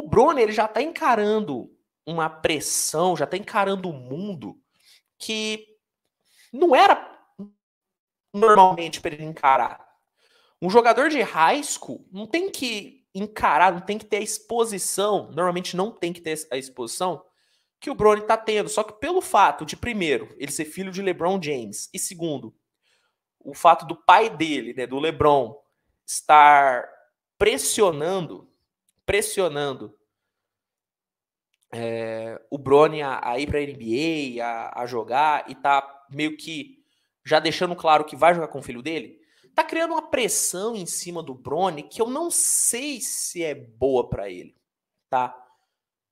O Brony ele já está encarando uma pressão, já está encarando o um mundo que não era normalmente para ele encarar. Um jogador de high school não tem que encarar, não tem que ter a exposição, normalmente não tem que ter a exposição que o Brony está tendo. Só que pelo fato de, primeiro, ele ser filho de LeBron James, e segundo, o fato do pai dele, né, do LeBron, estar pressionando pressionando é, o Brony a, a ir para a NBA, a, a, jogar e tá meio que já deixando claro que vai jogar com o filho dele, tá criando uma pressão em cima do Brony que eu não sei se é boa para ele, tá?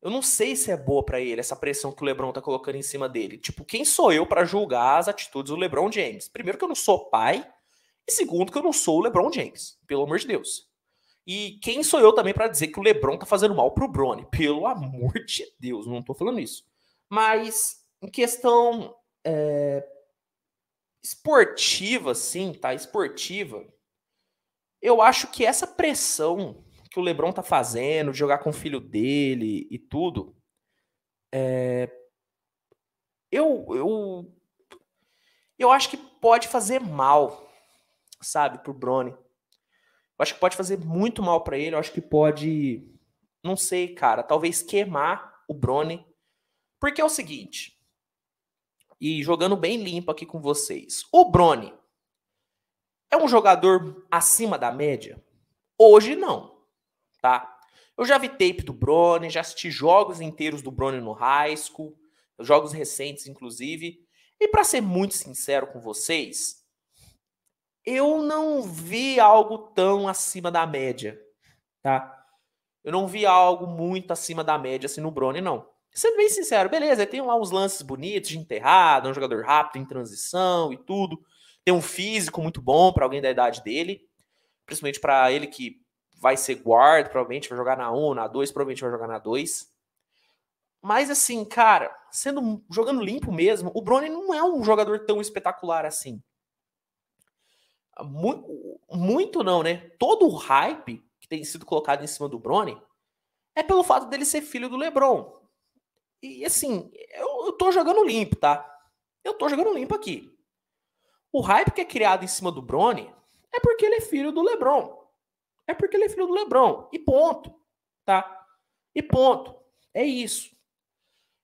Eu não sei se é boa para ele essa pressão que o LeBron tá colocando em cima dele. Tipo, quem sou eu para julgar as atitudes do LeBron James? Primeiro que eu não sou pai e segundo que eu não sou o LeBron James, pelo amor de Deus. E quem sou eu também para dizer que o LeBron tá fazendo mal pro Brony? Pelo amor de Deus, não tô falando isso. Mas em questão é, esportiva, sim, tá? Esportiva, eu acho que essa pressão que o LeBron tá fazendo, de jogar com o filho dele e tudo, é, eu, eu, eu acho que pode fazer mal, sabe, pro Brony eu acho que pode fazer muito mal para ele. Eu acho que pode, não sei, cara, talvez queimar o Brony. Porque é o seguinte, e jogando bem limpo aqui com vocês, o Brony é um jogador acima da média? Hoje não, tá? Eu já vi tape do Brony, já assisti jogos inteiros do Brony no high school, jogos recentes inclusive. E para ser muito sincero com vocês, eu não vi algo tão acima da média, tá? Eu não vi algo muito acima da média assim no Brony, não. Sendo bem sincero, beleza, tem lá uns lances bonitos de enterrado, um jogador rápido em transição e tudo. Tem um físico muito bom para alguém da idade dele, principalmente para ele que vai ser guard, provavelmente vai jogar na 1, na 2, provavelmente vai jogar na 2. Mas assim, cara, sendo jogando limpo mesmo, o Brony não é um jogador tão espetacular assim muito, muito não, né? Todo o hype que tem sido colocado em cima do Brony é pelo fato dele ser filho do LeBron. E assim, eu, eu tô jogando limpo, tá? Eu tô jogando limpo aqui. O hype que é criado em cima do Brony é porque ele é filho do LeBron. É porque ele é filho do LeBron. E ponto, tá? E ponto. É isso.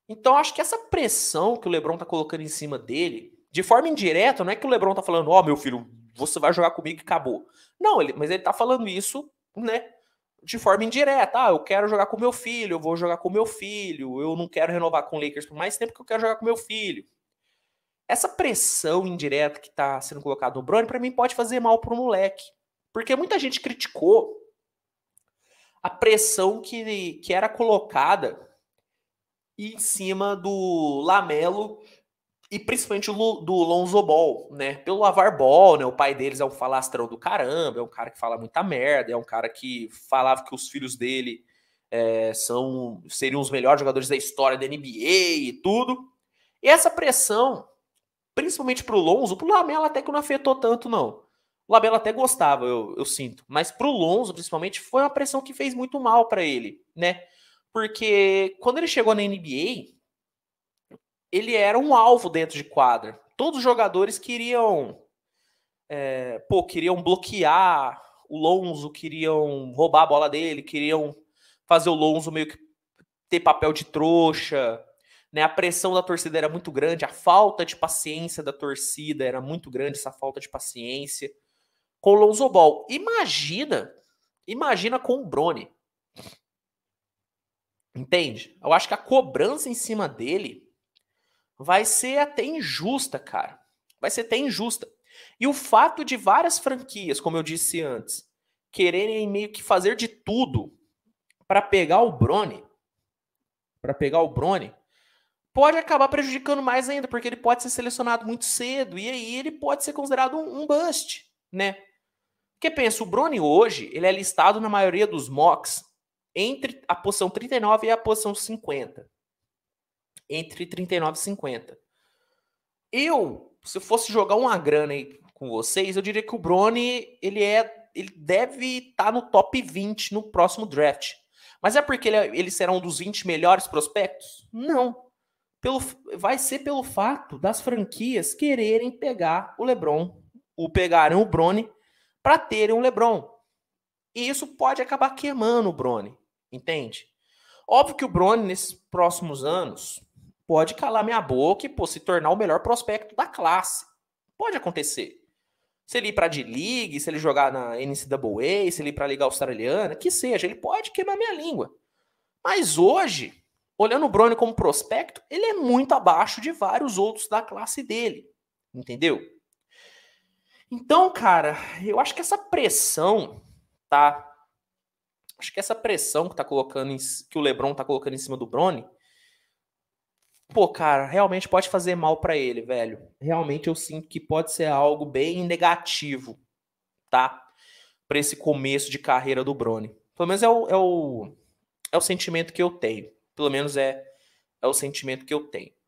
Então acho que essa pressão que o LeBron tá colocando em cima dele, de forma indireta, não é que o LeBron tá falando, ó, oh, meu filho, você vai jogar comigo e acabou. Não, ele, mas ele tá falando isso, né? De forma indireta. Ah, eu quero jogar com meu filho, eu vou jogar com meu filho, eu não quero renovar com o Lakers por mais tempo que eu quero jogar com meu filho. Essa pressão indireta que tá sendo colocada no Brony, para mim, pode fazer mal pro moleque. Porque muita gente criticou a pressão que, que era colocada em cima do Lamelo e principalmente do, do Lonzo Ball, né? Pelo Lavar Ball, né? O pai deles é um falastrão do caramba, é um cara que fala muita merda, é um cara que falava que os filhos dele é, são seriam os melhores jogadores da história da NBA e tudo. E essa pressão, principalmente pro Lonzo, pro Lamela até que não afetou tanto, não. O Lamela até gostava, eu, eu sinto. Mas pro Lonzo, principalmente, foi uma pressão que fez muito mal para ele, né? Porque quando ele chegou na NBA, ele era um alvo dentro de quadra. Todos os jogadores queriam, é, pô, queriam bloquear o Lonzo, queriam roubar a bola dele, queriam fazer o Lonzo meio que ter papel de trouxa. Né? A pressão da torcida era muito grande, a falta de paciência da torcida era muito grande, essa falta de paciência com o Lonzo Ball. Imagina, imagina com o Brony. Entende? Eu acho que a cobrança em cima dele vai ser até injusta, cara. Vai ser até injusta. E o fato de várias franquias, como eu disse antes, quererem meio que fazer de tudo para pegar o Brony, para pegar o Brony, pode acabar prejudicando mais ainda, porque ele pode ser selecionado muito cedo e aí ele pode ser considerado um, um bust, né? Porque pensa, o Brony hoje, ele é listado na maioria dos mocks entre a posição 39 e a posição 50 entre 39 e 50. Eu, se eu fosse jogar uma grana aí com vocês, eu diria que o Brony, ele é ele deve estar tá no top 20 no próximo draft. Mas é porque ele, é, ele será um dos 20 melhores prospectos? Não. Pelo, vai ser pelo fato das franquias quererem pegar o LeBron, ou pegarem o Brony para terem um LeBron. E isso pode acabar queimando o Brony, entende? Óbvio que o Brony nesses próximos anos pode calar minha boca e pô, se tornar o melhor prospecto da classe. Pode acontecer. Se ele ir para a D-League, se ele jogar na NCAA, se ele ir para a Liga Australiana, que seja, ele pode queimar minha língua. Mas hoje, olhando o Brony como prospecto, ele é muito abaixo de vários outros da classe dele. Entendeu? Então, cara, eu acho que essa pressão, tá? Acho que essa pressão que tá colocando em, que o LeBron tá colocando em cima do Brony pô, cara, realmente pode fazer mal para ele, velho. Realmente eu sinto que pode ser algo bem negativo, tá? Para esse começo de carreira do Brony. Pelo menos é o, é o, é o sentimento que eu tenho. Pelo menos é, é o sentimento que eu tenho.